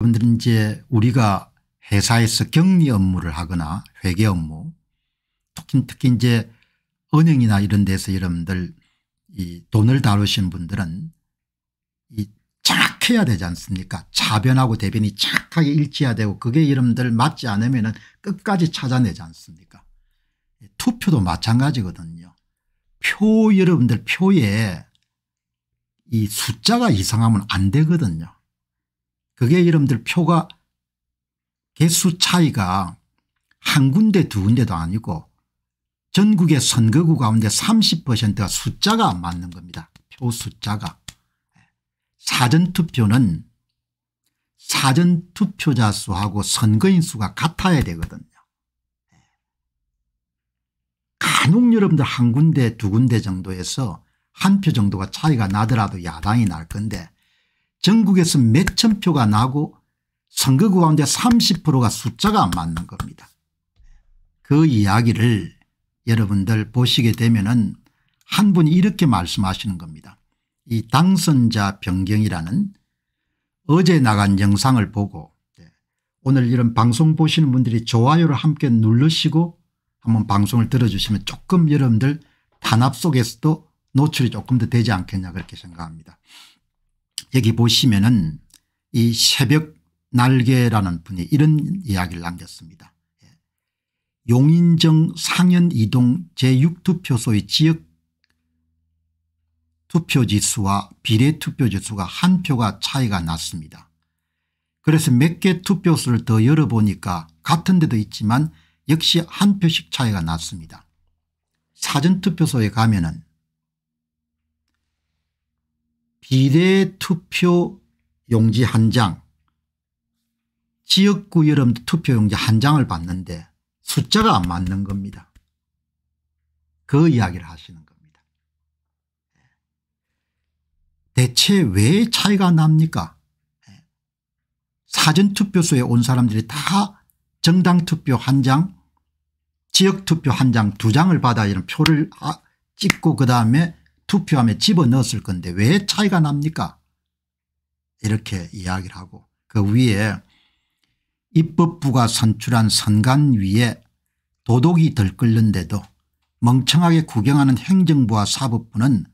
여러분들은 이제 우리가 회사에서 격리 업무를 하거나 회계 업무 특히 특히 이제 은행이나 이런 데서 여러분들 이 돈을 다루신 분들은 이 정확해야 되지 않습니까 차변하고 대변이 정확하게 일치해야 되고 그게 여러분들 맞지 않으면 은 끝까지 찾아내지 않습니까 투표도 마찬가지거든요 표 여러분들 표에 이 숫자가 이상하면 안 되거든요 그게 여러분들 표가 개수 차이가 한 군데 두 군데도 아니고 전국의 선거구 가운데 30%가 숫자가 안 맞는 겁니다. 표 숫자가. 사전투표는 사전투표자 수하고 선거인 수가 같아야 되거든요. 간혹 여러분들 한 군데 두 군데 정도에서 한 표 정도가 차이가 나더라도 야당이 날 건데 전국에서 몇천 표가 나고 선거구 가운데 30%가 숫자가 안 맞는 겁니다. 그 이야기를 여러분들 보시게 되면 은한 분이 이렇게 말씀하시는 겁니다. 이 당선자 변경이라는 어제 나간 영상을 보고 네, 오늘 이런 방송 보시는 분들이 좋아요를 함께 누르시고 한번 방송을 들어주시면 조금 여러분들 단합 속에서도 노출이 조금 더 되지 않겠냐 그렇게 생각합니다. 여기 보시면은 이 새벽 날개라는 분이 이런 이야기를 남겼습니다. 예. 용인정 상현 이동 제6투표소의 지역 투표지수와 비례투표지수가 한 표가 차이가 났습니다. 그래서 몇 개 투표수를 더 열어보니까 같은 데도 있지만 역시 한 표씩 차이가 났습니다. 사전투표소에 가면 은 비례투표 용지 한 장, 지역구 여름 투표 용지 한 장을 받는데 숫자가 안 맞는 겁니다. 그 이야기를 하시는 겁니다. 대체 왜 차이가 납니까? 사전투표소에 온 사람들이 다 정당투표 한 장, 지역투표 한 장, 두 장을 받아 이런 표를 아, 찍고 그다음에 투표함에 집어넣었을 건데 왜 차이가 납니까 이렇게 이야기를 하고 그 위에 입법부가 선출한 선관 위에 도둑이 들끓는데도 멍청하게 구경하는 행정부와 사법부는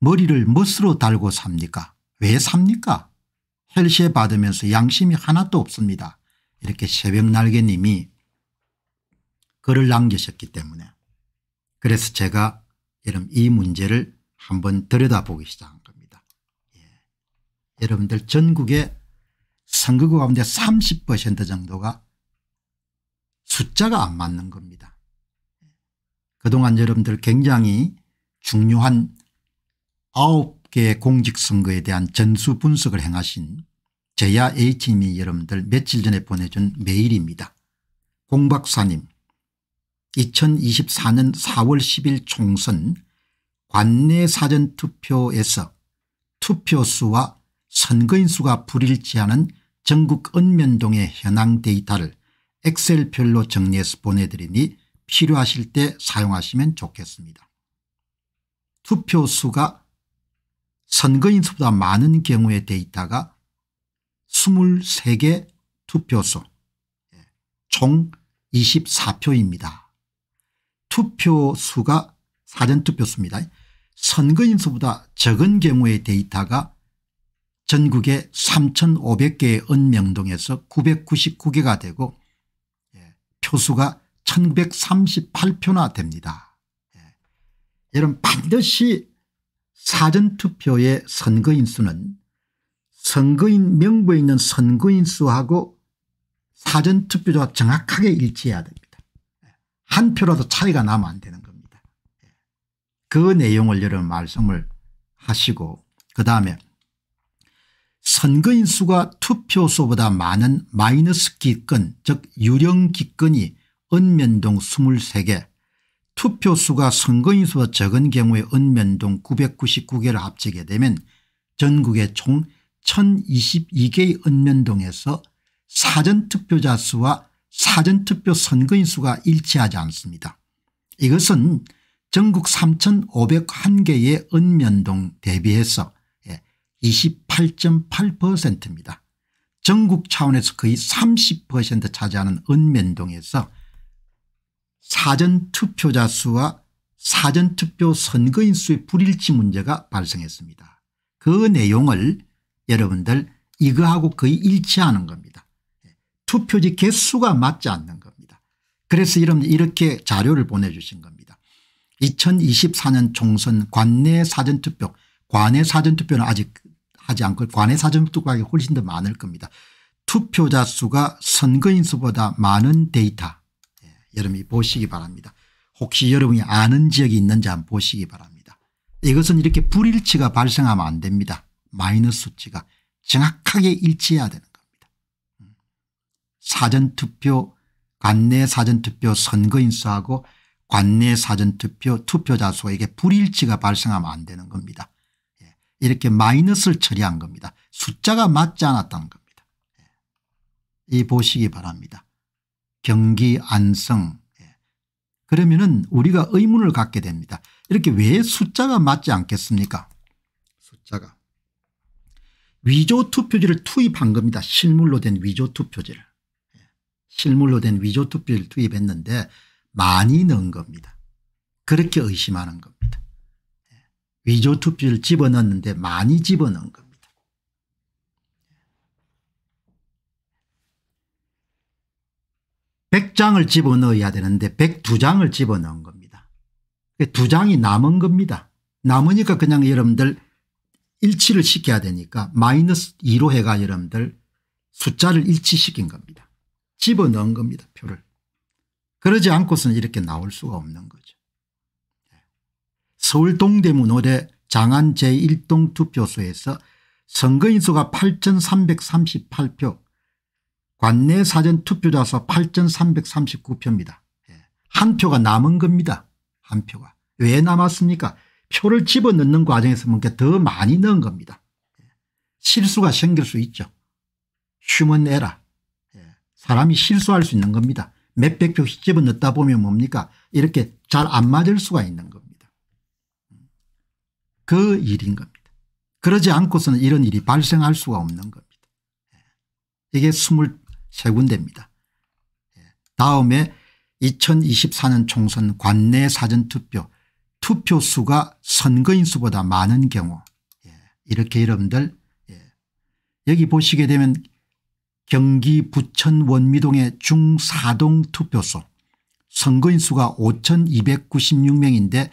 머리를 멋으로 달고 삽니까 왜 삽니까 헬시에 받으면서 양심이 하나도 없습니다. 이렇게 새벽날개님이 글을 남기셨기 때문에 그래서 제가 여러분 이 문제를 한번 들여다보기 시작한 겁니다. 예. 여러분들 전국에 선거구 가운데 30% 정도가 숫자가 안 맞는 겁니다. 그동안 여러분들 굉장히 중요한 9개의 공직선거에 대한 전수 분석을 행하신 제야 H님이 여러분들 며칠 전에 보내준 메일입니다. 공박사님 2024년 4월 10일 총선 관내 사전투표에서 투표수와 선거인 수가 불일치하는 전국 읍면동의 현황 데이터를 엑셀별로 정리해서 보내드리니 필요하실 때 사용하시면 좋겠습니다. 투표수가 선거인 수보다 많은 경우의 데이터가 23개 투표소 예, 총 24표입니다. 투표 수가 사전투표 수입니다. 선거인수보다 적은 경우의 데이터가 전국의 3500개의 은명동에서 999개가 되고 예, 표수가 1938표나 됩니다. 예. 여러분 반드시 사전투표의 선거인수는 선거인 명부에 있는 선거인수하고 사전투표자와 정확하게 일치해야 돼한 표라도 차이가 나면 안 되는 겁니다. 예. 그 내용을 여러분 말씀을 하시고 그다음에 선거인수가 투표수보다 많은 마이너스 기권 즉 유령 기권이 은면동 23개 투표수가 선거인수가 적은 경우에 은면동 999개를 합치게 되면 전국에 총 1022개의 은면동에서 사전투표자 수와 사전투표 선거인 수가 일치하지 않습니다. 이것은 전국 3,501개의 읍면동 대비해서 28.8%입니다. 예, 전국 차원에서 거의 30% 차지하는 읍면동에서 사전투표자 수와 사전투표 선거인 수의 불일치 문제가 발생했습니다. 그 내용을 여러분들 이거하고 거의 일치하는 겁니다. 투표지 개수가 맞지 않는 겁니다. 그래서 이런 이렇게 자료를 보내주신 겁니다. 2024년 총선 관내 사전투표 관내 사전투표는 아직 하지 않고 관내 사전투표가 훨씬 더 많을 겁니다. 투표자 수가 선거인 수보다 많은 데이터 예, 여러분이 보시기 바랍니다. 혹시 여러분이 아는 지역이 있는지 한번 보시기 바랍니다. 이것은 이렇게 불일치가 발생하면 안 됩니다. 마이너스 수치가 정확하게 일치해야 되는 사전투표 관내 사전투표 선거인수하고 관내 사전투표 투표자 수에게 불일치가 발생하면 안 되는 겁니다. 예, 이렇게 마이너스를 처리한 겁니다. 숫자가 맞지 않았다는 겁니다. 예, 이 보시기 바랍니다. 경기 안성 예, 그러면 은 우리가 의문을 갖게 됩니다. 이렇게 왜 숫자가 맞지 않겠습니까 숫자가 위조 투표지를 투입한 겁니다. 실물로 된 위조 투표지를. 실물로 된 위조 투표를 투입했는데 많이 넣은 겁니다. 그렇게 의심하는 겁니다. 예. 위조 투표를 집어넣는데 많이 집어넣은 겁니다. 예. 백장을 집어넣어야 되는데 백두장을 집어넣은 겁니다. 두장이 남은 겁니다. 남으니까 그냥 여러분들 일치를 시켜야 되니까 마이너스 2로 해가 여러분들 숫자를 일치시킨 겁니다. 집어넣은 겁니다. 표를. 그러지 않고서는 이렇게 나올 수가 없는 거죠. 예. 서울 동대문 올해 장안 제1동 투표소에서 선거인수가 8,338표 관내 사전 투표자 서 8,339표입니다. 예. 한 표가 남은 겁니다. 한 표가. 왜 남았습니까? 표를 집어넣는 과정에서 뭔가 더 많이 넣은 겁니다. 예. 실수가 생길 수 있죠. 휴먼 에라. 사람이 실수할 수 있는 겁니다. 몇백 표 집어 넣다 보면 뭡니까 이렇게 잘 안 맞을 수가 있는 겁니다. 그 일인 겁니다. 그러지 않고서는 이런 일이 발생할 수가 없는 겁니다. 예. 이게 23군데입니다. 예. 다음에 2024년 총선 관내 사전투표 투표수가 선거인 수보다 많은 경우 예. 이렇게 여러분들 여기 보시게 되면 경기 부천 원미동의 중4동 투표소 선거인 수가 5296명인데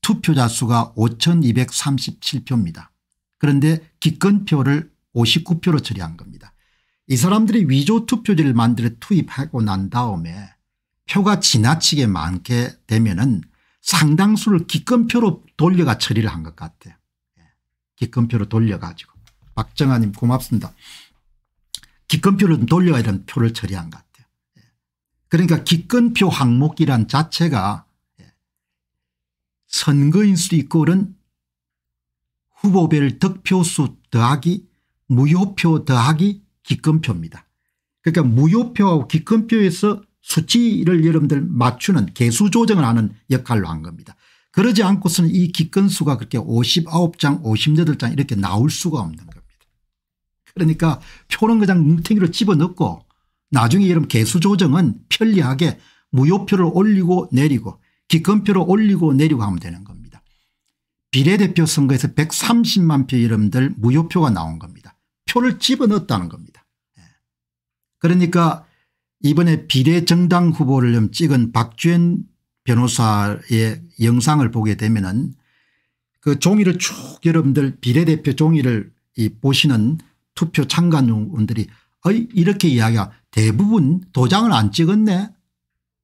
투표자 수가 5237표입니다. 그런데 기권표를 59표로 처리한 겁니다. 이 사람들이 위조 투표지를 만들어 투입하고 난 다음에 표가 지나치게 많게 되면 은 상당수를 기권표로 돌려가 처리를 한 것 같아요. 예, 기권표로 돌려가지고. 박정아님 고맙습니다. 기권표를 돌려야 되는 표를 처리한 것 같아요. 예. 그러니까 기권표 항목이란 자체가 예. 선거인 수 이꼴은 후보별 득표수 더하기 무효표 더하기 기권표입니다. 그러니까 무효표하고 기권표에서 수치를 여러분들 맞추는 개수 조정을 하는 역할로 한 겁니다. 그러지 않고서는 이 기권수가 그렇게 59장 58장 이렇게 나올 수가 없는 거예요. 그러니까 표는 그냥 뭉탱이로 집어넣고 나중에 이런 개수 조정은 편리하게 무효표를 올리고 내리고 기권표를 올리고 내리고 하면 되는 겁니다. 비례대표 선거에서 130만 표 이름들 무효표가 나온 겁니다. 표를 집어넣었다는 겁니다. 예. 그러니까 이번에 비례정당 후보를 찍은 박주현 변호사의 영상을 보게 되면은 그 종이를 쭉 여러분들 비례대표 종이를 이 보시는 투표 참관 의원들이 어이 이렇게 이야기가 대부분 도장을 안 찍었네.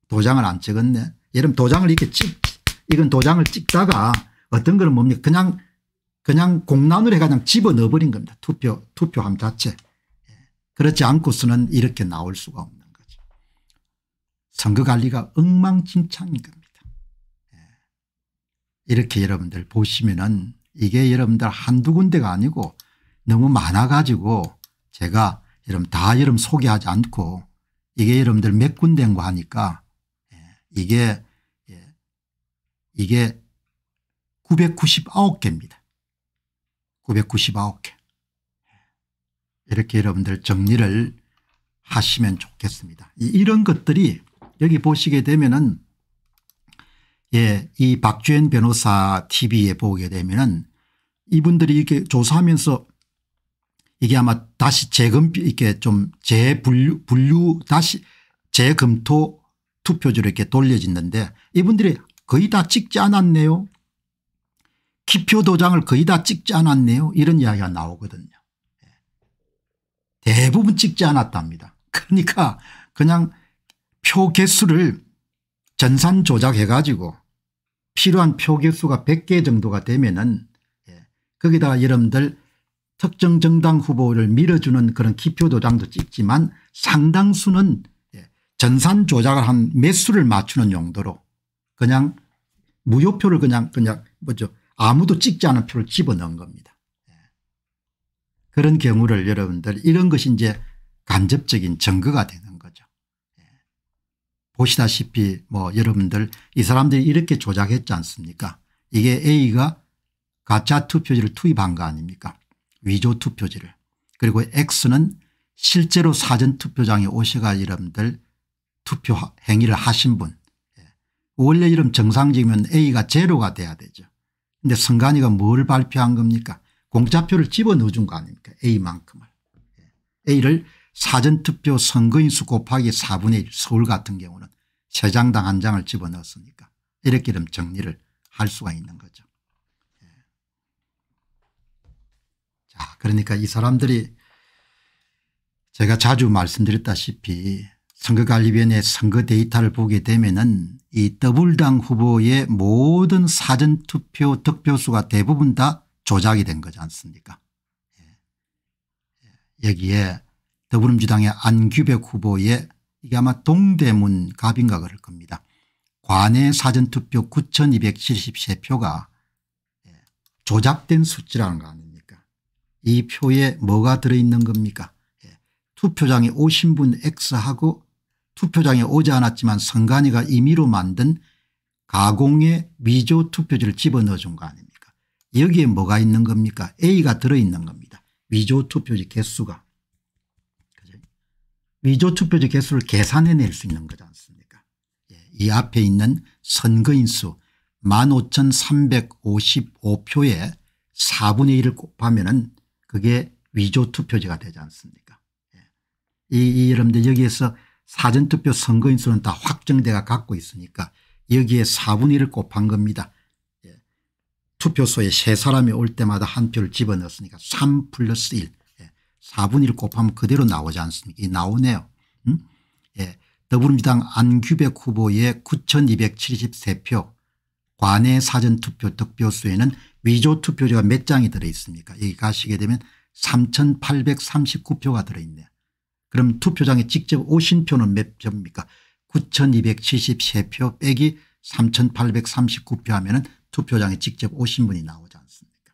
도장을 안 찍었네. 예를 도장을 이렇게 찍 이건 도장을 찍다가 어떤 거는 뭡니까 그냥 그냥 공란으로 해 그냥 집어넣어버린 겁니다. 투표 투표함 자체. 예. 그렇지 않고서는 이렇게 나올 수가 없는 거죠. 선거관리가 엉망진창인 겁니다. 예. 이렇게 여러분들 보시면은 이게 여러분들 한두 군데가 아니고 너무 많아가지고 제가 여러분 다 여러분 소개하지 않고 이게 여러분들 몇 군데인 거 하니까 예, 이게 예, 이게 999개입니다. 999개. 예, 이렇게 여러분들 정리를 하시면 좋겠습니다. 이런 것들이 여기 보시게 되면은 예, 이 박주현 변호사 tv에 보게 되면은 이분들이 이렇게 조사하면서 이게 아마 다시 재검 이렇게 좀 재분류 분류 다시 재검토 투표지로 이렇게 돌려지는데 이분들이 거의 다 찍지 않았네요. 기표 도장을 거의 다 찍지 않았네요. 이런 이야기가 나오거든요. 예. 대부분 찍지 않았답니다. 그러니까 그냥 표 개수를 전산 조작해 가지고 필요한 표 개수가 100개 정도가 되면은 예, 거기다가 여러분들 특정 정당 후보를 밀어주는 그런 기표도장도 찍지만 상당수는 예, 전산 조작을 한 매수를 맞추는 용도로 그냥 무효표를 그냥 그냥 뭐죠 아무도 찍지 않은 표를 집어넣은 겁니다. 예. 그런 경우를 여러분들 이런 것이 이제 간접적인 증거가 되는 거죠. 예. 보시다시피 뭐 여러분들 이 사람들이 이렇게 조작했지 않습니까 이게 A가 가짜 투표지를 투입한 거 아닙니까 위조 투표지를 그리고 X는 실제로 사전투표장에 오셔가 여러분들 투표 행위를 하신 분 예. 원래 이름 정상적이면 A가 제로가 돼야 되죠. 근데 선관위가 뭘 발표한 겁니까 공짜표를 집어넣어준 거 아닙니까 A만큼을. 예. A를 사전투표 선거인수 곱하기 4분의 1 서울 같은 경우는 3장당 1장을 집어넣었으니까 이렇게 정리를 할 수가 있는 거죠. 아, 그러니까 이 사람들이 제가 자주 말씀드렸다시피 선거관리위원회 선거 데이터를 보게 되면은 이 더블당 후보의 모든 사전투표 득표수가 대부분 다 조작이 된 거지 않습니까 예. 예. 여기에 더불어민주당의 안규백 후보의 이게 아마 동대문 갑인가 그럴 겁니다. 관내 사전투표 9273표가 예, 조작된 수치라는 거 아닙니까 이 표에 뭐가 들어있는 겁니까 예. 투표장에 오신 분 X하고 투표장에 오지 않았지만 선관위가 임의로 만든 가공의 위조 투표지를 집어넣어 준거 아닙니까 여기에 뭐가 있는 겁니까 A가 들어있는 겁니다 위조 투표지 개수가 위조 투표지 개수를 계산해낼 수 있는 거지 않습니까 예. 이 앞에 있는 선거인수 15,355표에 4분의 1을 곱하면 은 그게 위조 투표제가 되지 않습니까 예. 이, 이 여러분들 여기에서 사전투표 선거인수는 다 확정돼가 갖고 있으니까 여기에 4분의 1을 곱한 겁니다. 예. 투표소에 세 사람이 올 때마다 한 표를 집어넣었으니까 3 플러스 1 예. 4분의 1 곱하면 그대로 나오지 않습니까 이 나오네요. 음? 예. 더불어민주당 안규백 후보의 9273표 관내 사전투표 득표수에는 위조 투표지가 몇 장이 들어있습니까 여기 가시게 되면 3839표가 들어있네요. 그럼 투표장에 직접 오신 표는 몇 표입니까 9273표 빼기 3839표 하면 은 투표장에 직접 오신 분이 나오지 않습니까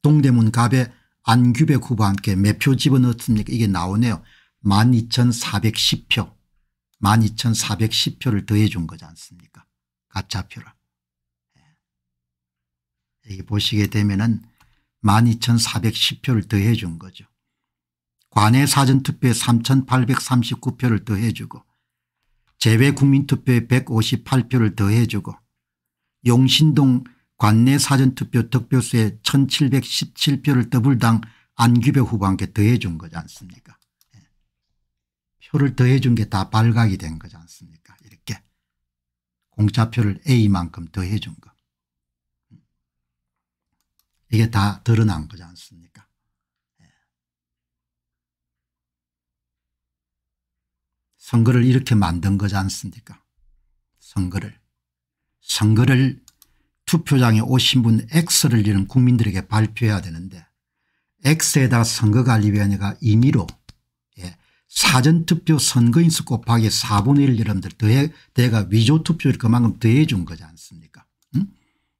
동대문 갑에 안규백 후보와 함께 몇 표 집어넣습니까 이게 나오네요. 12,410표 12,410표를 더해 준 거지 않습니까 가짜표를. 여기 보시게 되면은 12,410표를 더해 준 거죠. 관외 사전투표에 3,839표를 더해 주고 재외 국민투표에 158표를 더해 주고 용신동 관내 사전투표 득표수에 1717표를 더블당 안규백 후보한테 더해 준 거지 않습니까 예. 표를 더해 준 게 다 발각이 된 거지 않습니까 이렇게 공짜표를 A만큼 더해 준 거. 이게 다 드러난 거지 않습니까? 예. 선거를 이렇게 만든 거지 않습니까? 선거를. 선거를 투표장에 오신 분 X를 잃은 국민들에게 발표해야 되는데 x 에다 선거관리위원회가 임의로 예, 사전투표 선거인수 곱하기 4분의 1 여러분들 더해, 내가 위조투표를 그만큼 더해준 거지 않습니까?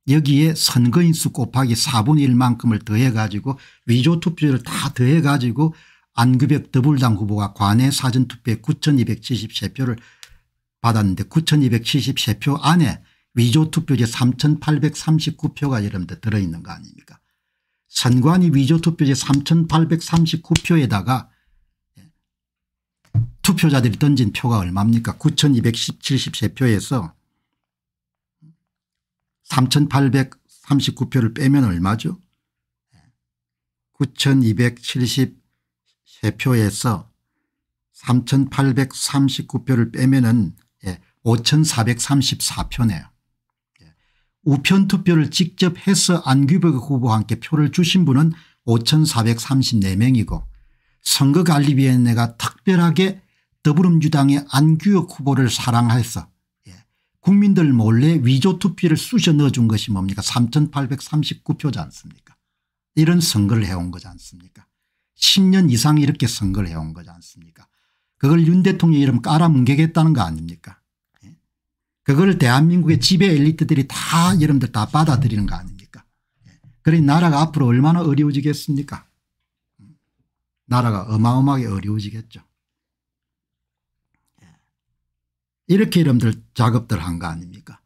여기에 선거인수 곱하기 4분의 1만큼을 더해 가지고 위조투표를 다 더해 가지고 안규백 더불당 후보가 관내 사전투표에 9273표를 받았는데 9273표 안에 위조투표제 3839표가 여러분들 들어있는 거 아닙니까 선관위 위조투표제 3839표에다가 투표자들이 던진 표가 얼마입니까 9273표에서 3,839표를 빼면 얼마죠? 9,273표에서 3,839표를 빼면은 5,434표네요. 예, 예. 우편 투표를 직접 해서 안규백 후보와 함께 표를 주신 분은 5,434명이고 선거관리위원회가 특별하게 더불어민주당의 안규혁 후보를 사랑해서 국민들 몰래 위조 투표를 쑤셔 넣어준 것이 뭡니까 3839표지 않습니까 이런 선거를 해온 거지 않습니까 10년 이상 이렇게 선거를 해온 거지 않습니까 그걸 윤 대통령 이름 깔아뭉개겠다는 거 아닙니까 예? 그걸 대한민국의 지배 엘리트들이 다 여러분들 다 받아들이는 거 아닙니까 예? 그러니 나라가 앞으로 얼마나 어려워지겠습니까 음. 나라가 어마어마하게 어려워지겠죠 이렇게 여러분들 작업들 한 거 아닙니까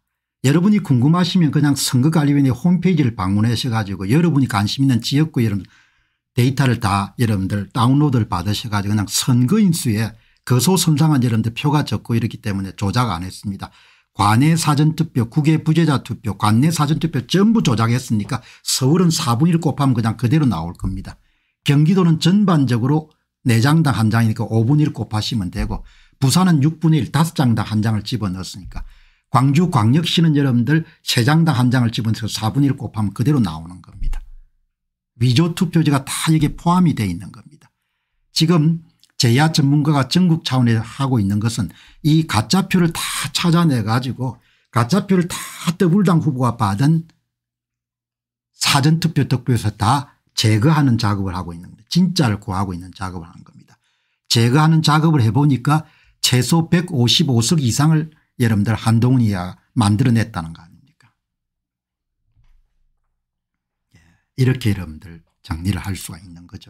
여러분이 궁금하시면 그냥 선거관리위원회 홈페이지를 방문하셔 가지고 여러분이 관심 있는 지역구 이러 데이터를 다 여러분들 다운로드를 받으셔 가지고 그냥 선거인수에 거소선상한 여러분들 표가 적고 이렇기 때문에 조작 안 했습니다. 관내 사전투표 국외 부재자 투표 관내 사전투표 전부 조작했으니까 서울은 4분의 1 곱하면 그냥 그대로 나올 겁니다. 경기도는 전반적으로 4장당 한장이니까 5분의 1 곱하시면 되고 부산은 6분의 1 5장당 한 장을 집어넣었으니까 광주 광역시는 여러분들 3장당 한 장을 집어넣어서 4분의 1 곱하면 그대로 나오는 겁니다. 위조 투표지가 다여기 포함이 되어 있는 겁니다. 지금 제야 전문가가 전국 차원에 서 하고 있는 것은 이 가짜표를 다 찾아내 가지고 가짜표를 다 더불당 후보가 받은 사전투표 득표에서 다 제거하는 작업을 하고 있는 겁니다. 진짜를 구하고 있는 작업을 하는 겁니다. 제거하는 작업을 해보니까 최소 155석 이상을 여러분들 한동훈이야 만들어냈다는 거 아닙니까 예, 이렇게 여러분들 정리를 할 수가 있는 거죠.